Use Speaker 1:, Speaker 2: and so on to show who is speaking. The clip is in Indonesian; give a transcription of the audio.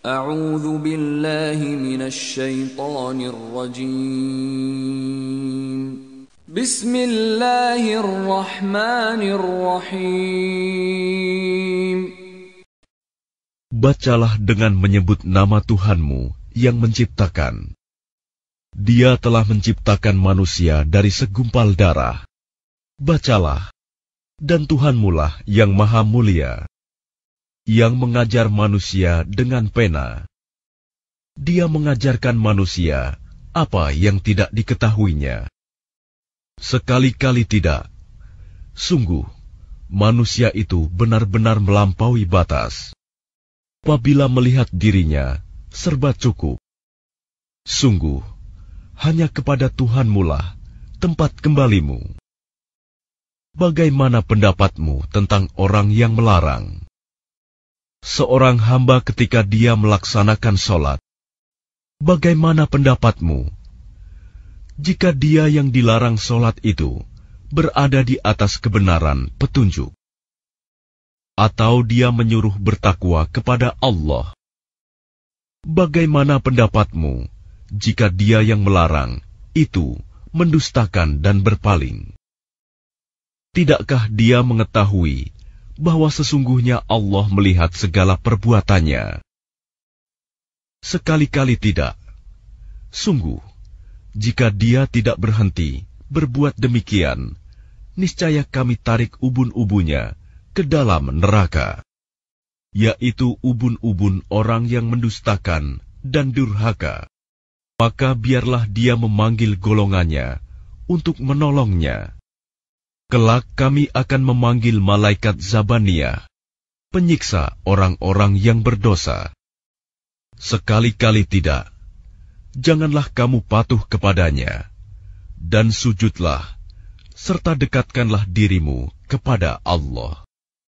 Speaker 1: A'udzu billahi minasyaitonir rajim. Bismillahirrahmanirrahim. Bacalah dengan menyebut nama Tuhanmu yang menciptakan. Dia telah menciptakan manusia dari segumpal darah. Bacalah, dan Tuhanmulah yang Maha Mulia yang mengajar manusia dengan pena. Dia mengajarkan manusia apa yang tidak diketahuinya. Sekali-kali tidak. Sungguh, manusia itu benar-benar melampaui batas. Apabila melihat dirinya, serba cukup. Sungguh, hanya kepada Tuhan mula tempat kembalimu. Bagaimana pendapatmu tentang orang yang melarang? seorang hamba ketika dia melaksanakan sholat. Bagaimana pendapatmu? Jika dia yang dilarang sholat itu berada di atas kebenaran petunjuk, atau dia menyuruh bertakwa kepada Allah, bagaimana pendapatmu jika dia yang melarang itu mendustakan dan berpaling? Tidakkah dia mengetahui bahwa sesungguhnya Allah melihat segala perbuatannya. Sekali-kali tidak. Sungguh, jika dia tidak berhenti berbuat demikian, niscaya kami tarik ubun-ubunnya ke dalam neraka, yaitu ubun-ubun orang yang mendustakan dan durhaka. Maka biarlah dia memanggil golongannya untuk menolongnya. Kelak kami akan memanggil malaikat Zabania, penyiksa orang-orang yang berdosa. Sekali-kali tidak, janganlah kamu patuh kepadanya, dan sujudlah, serta dekatkanlah dirimu kepada Allah.